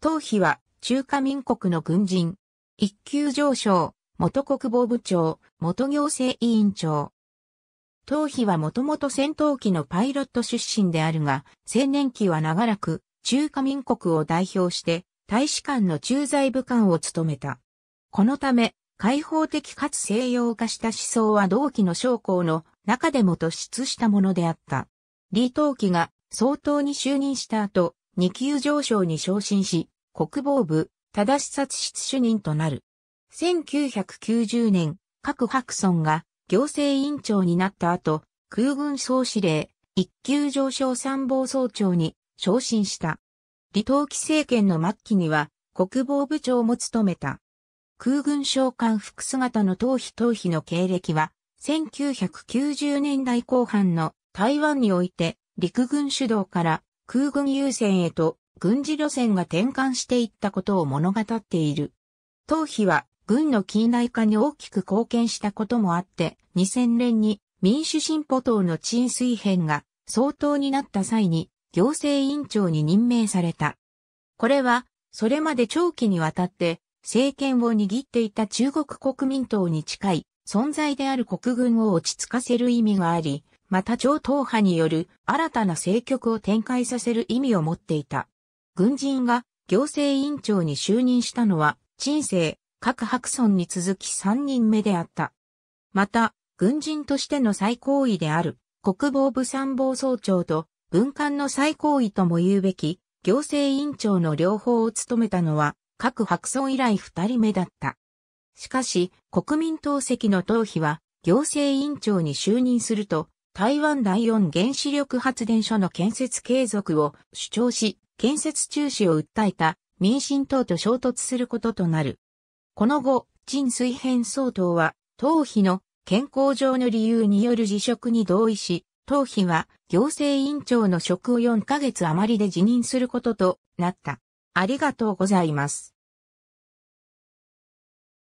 当費は中華民国の軍人。一級上昇、元国防部長、元行政委員長。当費はもともと戦闘機のパイロット出身であるが、青年期は長らく中華民国を代表して大使館の駐在部官を務めた。このため、開放的かつ西洋化した思想は同期の将校の中でも突出したものであった。李登輝が総統に就任した後、二級上昇に昇進し、国防部、正し察室主任となる。1990年、各白村が行政委員長になった後、空軍総司令、一級上昇参謀総長に昇進した。李登輝政権の末期には国防部長も務めた。空軍将官服姿の頭皮頭皮の経歴は、1990年代後半の台湾において陸軍主導から空軍優先へと軍事路線が転換していったことを物語っている。当費は軍の近代化に大きく貢献したこともあって、2000年に民主進歩党の沈水編が総統になった際に行政委員長に任命された。これは、それまで長期にわたって政権を握っていた中国国民党に近い存在である国軍を落ち着かせる意味があり、また超党派による新たな政局を展開させる意味を持っていた。軍人が行政委員長に就任したのは、陳生、各白村に続き3人目であった。また、軍人としての最高位である、国防部参謀総長と、文官の最高位とも言うべき、行政委員長の両方を務めたのは、各白村以来2人目だった。しかし、国民党籍の党費は、行政委員長に就任すると、台湾第4原子力発電所の建設継続を主張し、建設中止を訴えた民進党と衝突することとなる。この後、陳水扁総統は、党費の健康上の理由による辞職に同意し、党費は行政委員長の職を4ヶ月余りで辞任することとなった。ありがとうございます。